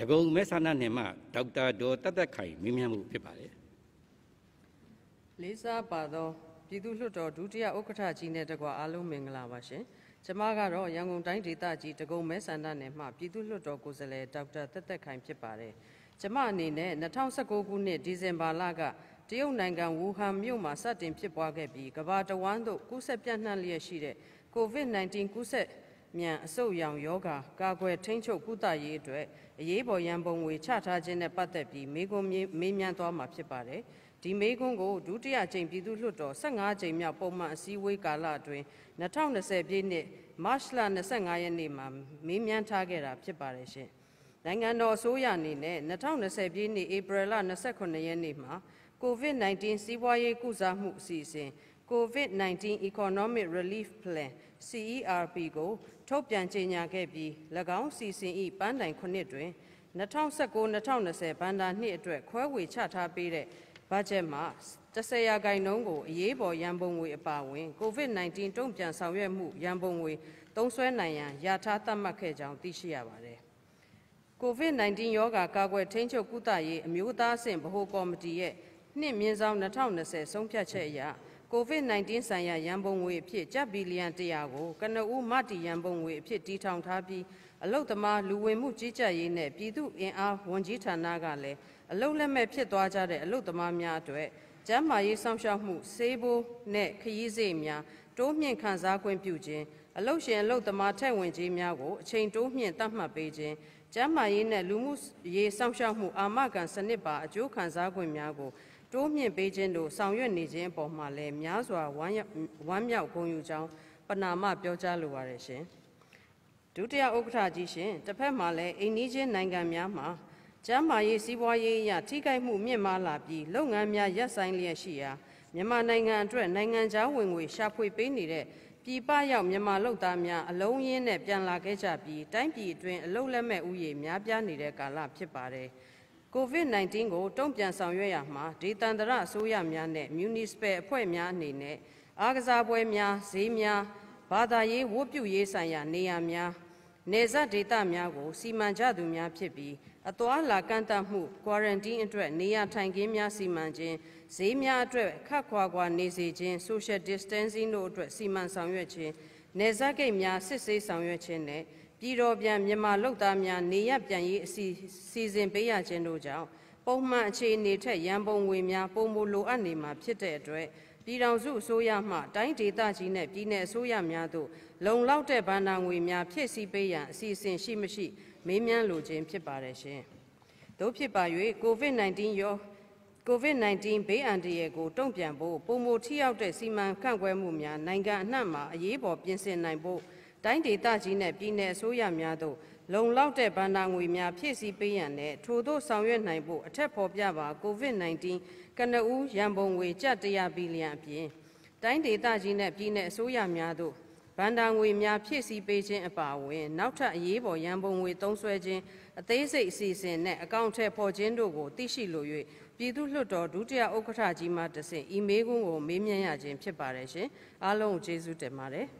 ဒဂုံမဲဆန္ဒနယ်မှဒေါက်တာဒေါ်တတ်သက်ခိုင်မင်းမြတ်မှုဖြစ်ပါတယ်လေးစားပါသောပြည်သူ့လွှတ်တော်ဒုတိယဥက္ကဋ္ဌကြီးနဲ့တကွအားလုံးမင်္ဂလာပါရှင်ကျမကတော့ရန်ကုန်တိုင်းဒေသကြီးဒဂုံမဲဆန္ဒနယ်မှပြည်သူ့လွှတ်တော်ကိုယ်စားလှယ်ဒေါက်တာသက်သက်ခိုင်ဖြစ်ပါတယ်ကျမအနေနဲ့2019ခုနှစ်ဒီဇင်ဘာလကတရုတ်နိုင်ငံဝူဟန်မြို့မှာစတင်ဖြစ်ပွားခဲ့ပြီးကမ္ဘာတဝန်းသို့ကူးစက်ပြန့်နှံ့လျက်ရှိတဲ့ COVID-19 ကူးစက်မြန်အဆုတ်ရောင်ယောဂါကာကွယ်ထိန်းချုပ်ကုသရေးအတွက်အရေးပေါ်ရန်ပုံငွေချထားခြင်းနဲ့ပတ်သက်ပြီးမေးခွန်းမေးမြန်းသွားမှာဖြစ်ပါတယ်။ဒီမေးခွန်းကိုဒုတိယကြိမ်ပြည်သူ့လွှတ်တော်15ကြိမ်မြောက်ပုံမှန်အစည်းအဝေးကာလအတွင်း2020ပြည့်နှစ်မတ်လ25ရက်နေ့မှာမေးမြန်းထားခဲ့တာဖြစ်ပါတယ်ရှင်။နိုင်ငံတော်အစိုးရအနေနဲ့2020ပြည့်နှစ်ဧပြီလ29ရက်နေ့မှာ COVID-19 စီးပွားရေးကုစားမှုအစီအစဉ် COVID-19 Economic Relief Plan CERP ကိုထုတ်ပြန်ကြေညာခဲ့ပြီး၎င်းစီစဉ်၏ပန်းတိုင်ခုနှစ်တွင်2019-2020ဘဏ္ဍာနှစ်အတွက်ခွဲဝေချထားပေးတဲ့ဘတ်ဂျက်မှာ10ရာခိုင်နှုန်းကိုအရေးပေါ်ရန်ပုံငွေအပါအဝင် COVID-19 တုံ့ပြန်ဆောင်ရွက်မှုရန်ပုံငွေသုံးစွဲနိုင်ရန်ရထားသတ်မှတ်ခဲ့ကြောင်းသိရှိရပါတယ်။ COVID-19 ရောဂါကာကွယ်ထိန်းချုပ်ကုသရေးအမျိုးသားအဆင့်ဗဟိုကော်မတီရဲ့နှစ်မြင့်ဆောင်2020ဆုံးဖြတ်ချက်အရ COVID-19 ဆိုင်ရာရန်ပုံငွေအဖြစ်ကျပ်ဘီလီယံ100ကိုကနဦးမတီရန်ပုံငွေအဖြစ်တည်ထောင်ထားပြီးအလုတ်သမားလူဝင်မှုကြီးကြပ်ရေးနဲ့ပြည်သူ့အင်အားဝန်ကြီးဌာနကလည်းအလုတ်လက်မဲ့ဖြစ်သွားကြတဲ့အလုတ်သမားများအတွက်ကျန်းမာရေးစောင့်ရှောက်မှုဆေးဘိုးနဲ့ခရီးစရိတ်များတိုးမြင့်ခံစားခွင့်ပြုခြင်းအလုတ်ရှင်အလုတ်သမားထက်ဝင်ကြီးများကိုအချိန်တိုးမြင့်တတ်မှတ်ပေးခြင်းကျန်းမာရေးနဲ့လူမှုရေးစောင့်ရှောက်မှု အာမခံစနစ်ပါအကျိုးခံစားခွင့်များကိုတိုးမြင့်ပေးခြင်းတို့ဆောင်ရွက်နေခြင်းအပေါ်မှာလည်းများစွာဝမ်းမြောက်ဂုဏ်ယူကြောင်းပနာမပြောကြားလိုပါတယ်ရှင်ဒုတိယဥက္ကဋ္ဌကြီးရှင်တစ်ဖက်မှာလည်းအိန္ဒိချင်းနိုင်ငံများမှာကျန်းမာရေးစီးပွားရေးအရာထိခိုက်မှုမြင့်မားလာပြီးလုပ်ငန်းများရပ်ဆိုင်းလျက်ရှိရာမြန်မာနိုင်ငံအတွက်နိုင်ငံခြားဝင်ငွေရှာဖွေပေးနေတဲ့ပြည်ပရောက်မြန်မာလုပ်သားများအလုံးရင်းနဲ့ပြန်လာခဲ့ကြပြီးတိုင်းပြည်အတွင်းအလုပ်လက်မဲ့ဥယျာဉ်များပြားနေတဲ့ကာလဖြစ်ပါတယ်။ COVID-19 ကိုတုံ့ပြန်ဆောင်ရွက်ရမှာဒေသန္တရအစိုးရများနဲ့ municipal အဖွဲ့များအနေနဲ့အားကစားပွဲများဈေးများဘာသာရေးဝတ်ပြုရေးဆိုင်ရာနေရာများနေဇဒေသများကိုစီမံကြသူများဖြစ်ပြီးအသွာလာကန့်တတ်မှု quarantine အတွက် နေရာထိုင်ခင်းများစီမံခြင်းဈေးများအတွက်ခတ်ခွာခွာနေစေခြင်း social distancing တို့အတွက်စီမံဆောင်ရွက်ခြင်းနေဇဂိတ်များစစ်ဆေးဆောင်ရွက်ခြင်းနဲ့ပြည်တော်ပြန်မြန်မာလုပ်သားများနေရပြန်ရေးအစီစီစဉ်ပေးရခြင်းတို့ကြောင့်ပုံမှန်အခြေအနေထက်ရန်ပုံငွေများပုံမလိုအပ်နေမှာဖြစ်တဲ့အတွက်ပြည်ထောင်စုအစိုးရမှတိုင်းဒေသကြီးနဲ့ပြည်내အစိုးရများသို့လုံလောက်တဲ့ဘဏ္ဍာငွေများဖြည့်ဆည်းပေးရန်အစီအစဉ်ရှိမရှိမေးမြန်းလိုခြင်းဖြစ်ပါတယ်ရှင်။သို့ဖြစ်ပါ၍ COVID-19 ရော COVID-19 ဘေးအန္တရာယ်ကိုတုံ့ပြန်ဖို့ပုံမထိရောက်တဲ့စီမံခန့်ခွဲမှုများနိုင်ငံအနှံ့မှာအရေးပေါ်ပြင်ဆင်နိုင်ဖို့တိုင်းဒေသကြီးနှင့်ပြည်내အစိုးရများသို့လုံလောက်တဲ့ဗန္ဒာငွေများဖြည့်ဆည်းပေးရန်နဲ့ထို့သို့ဆောင်ရွက်နိုင်ဖို့အထက်ဖော်ပြပါ COVID-19 ကနဦးရန်ပုံငွေကျပ်100ဘီလီယံအပြင်တိုင်းဒေသကြီးနဲ့ပြည်내အစိုးရများသို့ဗန္ဒာငွေများဖြည့်ဆည်းပေးခြင်းအပါအဝင်နောက်ထပ်အရေးပေါ်ရန်ပုံငွေသုံးစွဲခြင်းအသေးစိတ်အစီအစဉ်နဲ့အကောင့်ထည့်ဖော်ခြင်းတို့ကိုသိရှိလို၍ပြည်သူ့လွှတ်တော်ဒုတိယဥက္ကဋ္ဌကြီးမှတဆင့်အီးမေးခွန်းကိုမေးမြန်းရခြင်းဖြစ်ပါတယ်ရှင်အားလုံးကျေးဇူးတင်ပါတယ်။